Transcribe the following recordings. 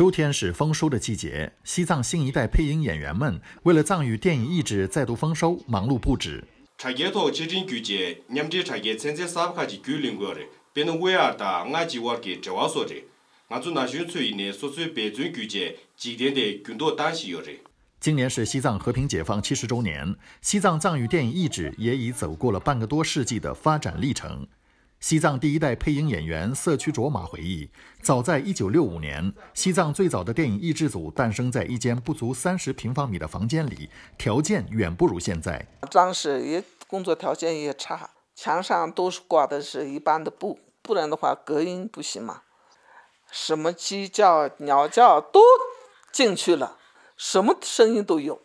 秋天是丰收的季节，西藏新一代配音演员们为了藏语电影译制再度丰收，忙碌不止。今年是西藏和平解放七十周年，西藏藏语电影译制也已走过了半个多世纪的发展历程。西藏第一代配音演员社区卓玛回忆，早在一九六五年，西藏最早的电影译制组诞生在一间不足三十平方米的房间里，条件远不如现在。当时也工作条件也差，墙上都是挂的是一般的布，不然的话隔音不行嘛。什么鸡叫、鸟叫都进去了，什么声音都有。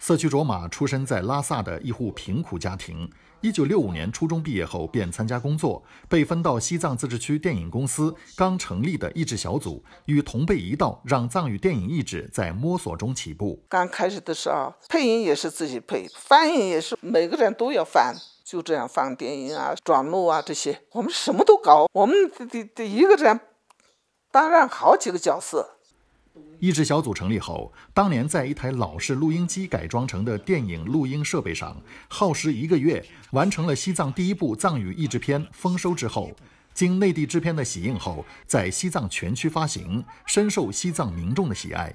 社区卓玛出生在拉萨的一户贫苦家庭。一九六五年初中毕业后，便参加工作，被分到西藏自治区电影公司刚成立的译制小组，与同辈一道，让藏语电影译制在摸索中起步。刚开始的时候，配音也是自己配，翻译也是每个人都要翻，就这样翻电影啊、转录啊这些，我们什么都搞。我们这这一个人担任好几个角色。译制小组成立后，当年在一台老式录音机改装成的电影录音设备上，耗时一个月完成了西藏第一部藏语译制片《丰收》之后，经内地制片的洗印后，在西藏全区发行，深受西藏民众的喜爱。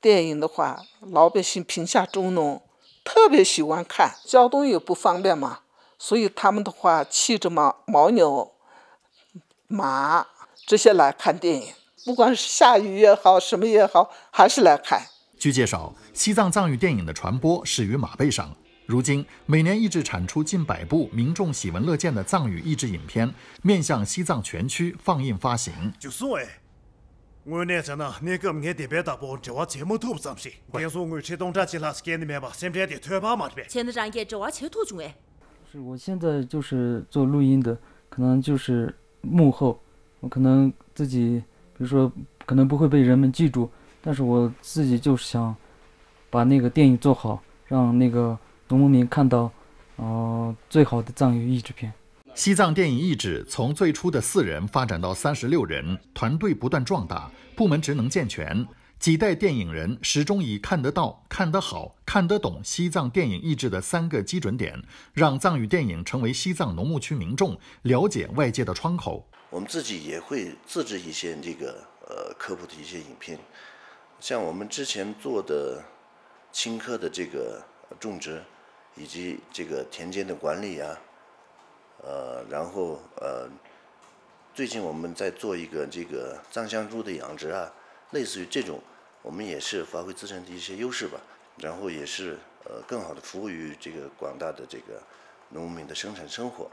电影的话，老百姓贫下中农特别喜欢看，交通也不方便嘛，所以他们的话骑着马、牦牛、马这些来看电影。不管是下雨也好，什么也好，还是来看。据介绍，西藏藏语电影的传播始于马背上，如今每年一直产出近百部民众喜闻乐见的藏语译制影片，面向西藏全区放映发行。就是哎，我明天大不我去拉那边吧，嘛这边。哎？我现在就是做录音的，可能就是幕后，我可能自己。比如说，可能不会被人们记住，但是我自己就是想把那个电影做好，让那个农牧民看到，呃，最好的藏语译制片。西藏电影译制从最初的四人发展到三十六人，团队不断壮大，部门职能健全。几代电影人始终以看得到、看得好、看得懂西藏电影意志的三个基准点，让藏语电影成为西藏农牧区民众了解外界的窗口。我们自己也会自制一些这个呃科普的一些影片，像我们之前做的青稞的这个种植，以及这个田间的管理呀，呃，然后呃，最近我们在做一个这个藏香猪的养殖啊，类似于这种。我们也是发挥自身的一些优势吧，然后也是呃，更好的服务于这个广大的这个农民的生产生活。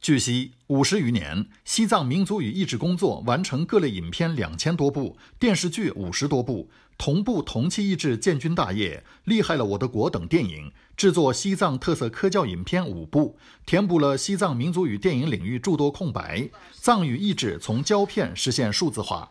据悉，五十余年，西藏民族与意志工作完成各类影片两千多部，电视剧五十多部，同步同期意志建军大业》《厉害了我的国》等电影，制作西藏特色科教影片五部，填补了西藏民族与电影领域诸多空白。藏语意志从胶片实现数字化。